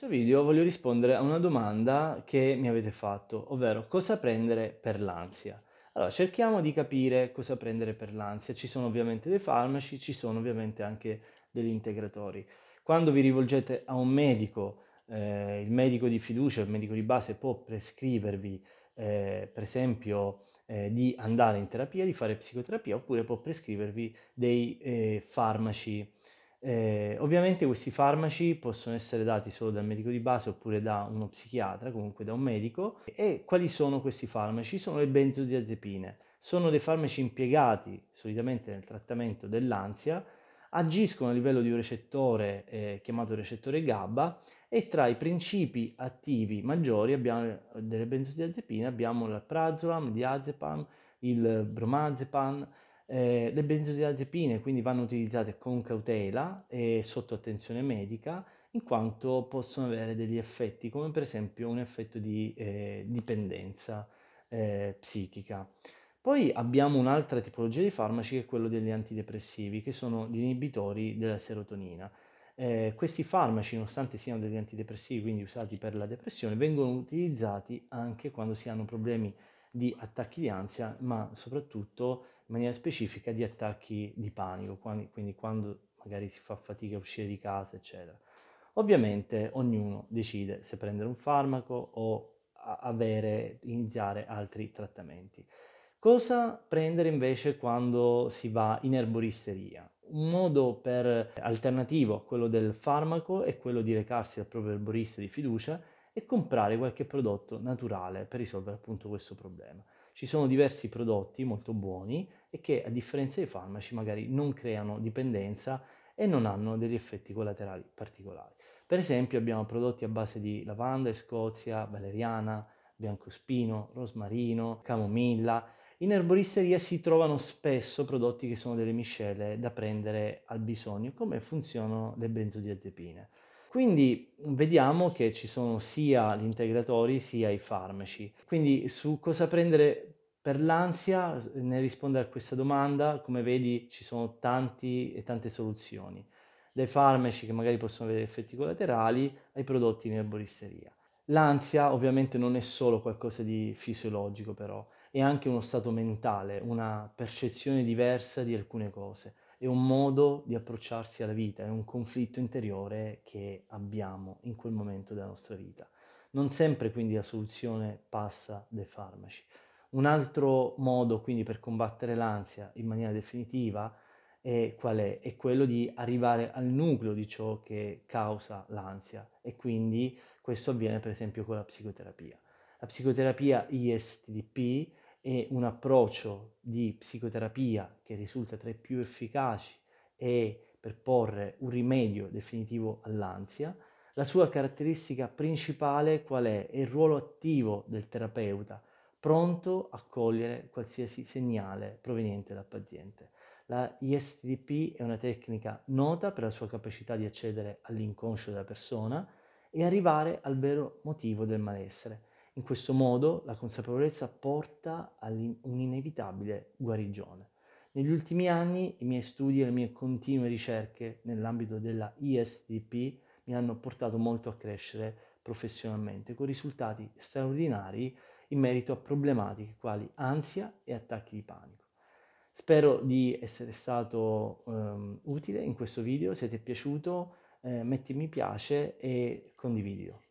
questo video voglio rispondere a una domanda che mi avete fatto, ovvero cosa prendere per l'ansia. Allora, cerchiamo di capire cosa prendere per l'ansia. Ci sono ovviamente dei farmaci, ci sono ovviamente anche degli integratori. Quando vi rivolgete a un medico, eh, il medico di fiducia, il medico di base può prescrivervi, eh, per esempio, eh, di andare in terapia, di fare psicoterapia, oppure può prescrivervi dei eh, farmaci eh, ovviamente questi farmaci possono essere dati solo dal medico di base oppure da uno psichiatra, comunque da un medico. E quali sono questi farmaci? Sono le benzodiazepine. Sono dei farmaci impiegati solitamente nel trattamento dell'ansia, agiscono a livello di un recettore eh, chiamato recettore GABA e tra i principi attivi maggiori abbiamo, eh, delle benzodiazepine abbiamo il prazolam, diazepam, il bromazepam, eh, le benzodiazepine quindi vanno utilizzate con cautela e sotto attenzione medica in quanto possono avere degli effetti come per esempio un effetto di eh, dipendenza eh, psichica. Poi abbiamo un'altra tipologia di farmaci che è quello degli antidepressivi che sono gli inibitori della serotonina. Eh, questi farmaci, nonostante siano degli antidepressivi, quindi usati per la depressione, vengono utilizzati anche quando si hanno problemi di attacchi di ansia, ma soprattutto in maniera specifica di attacchi di panico, quindi quando magari si fa fatica a uscire di casa, eccetera. Ovviamente ognuno decide se prendere un farmaco o avere, iniziare altri trattamenti. Cosa prendere invece quando si va in erboristeria? Un modo per, alternativo a quello del farmaco è quello di recarsi al proprio erborista di fiducia e comprare qualche prodotto naturale per risolvere appunto questo problema. Ci sono diversi prodotti molto buoni e che a differenza dei farmaci magari non creano dipendenza e non hanno degli effetti collaterali particolari. Per esempio abbiamo prodotti a base di lavanda, scozia, valeriana, biancospino, rosmarino, camomilla. In erboristeria si trovano spesso prodotti che sono delle miscele da prendere al bisogno, come funzionano le benzodiazepine. Quindi vediamo che ci sono sia gli integratori sia i farmaci. Quindi su cosa prendere per l'ansia, nel rispondere a questa domanda, come vedi ci sono tanti e tante soluzioni. Dai farmaci che magari possono avere effetti collaterali ai prodotti in erboristeria. L'ansia ovviamente non è solo qualcosa di fisiologico però, è anche uno stato mentale, una percezione diversa di alcune cose è un modo di approcciarsi alla vita, è un conflitto interiore che abbiamo in quel momento della nostra vita. Non sempre quindi la soluzione passa dai farmaci. Un altro modo quindi per combattere l'ansia in maniera definitiva è qual è? È quello di arrivare al nucleo di ciò che causa l'ansia e quindi questo avviene per esempio con la psicoterapia. La psicoterapia ISTDP e un approccio di psicoterapia che risulta tra i più efficaci e per porre un rimedio definitivo all'ansia, la sua caratteristica principale qual è? È il ruolo attivo del terapeuta, pronto a cogliere qualsiasi segnale proveniente dal paziente. La ISTP è una tecnica nota per la sua capacità di accedere all'inconscio della persona e arrivare al vero motivo del malessere. In questo modo la consapevolezza porta a un'inevitabile guarigione. Negli ultimi anni i miei studi e le mie continue ricerche nell'ambito della ISDP mi hanno portato molto a crescere professionalmente, con risultati straordinari in merito a problematiche quali ansia e attacchi di panico. Spero di essere stato um, utile in questo video, se ti è piaciuto eh, metti mi piace e condividilo.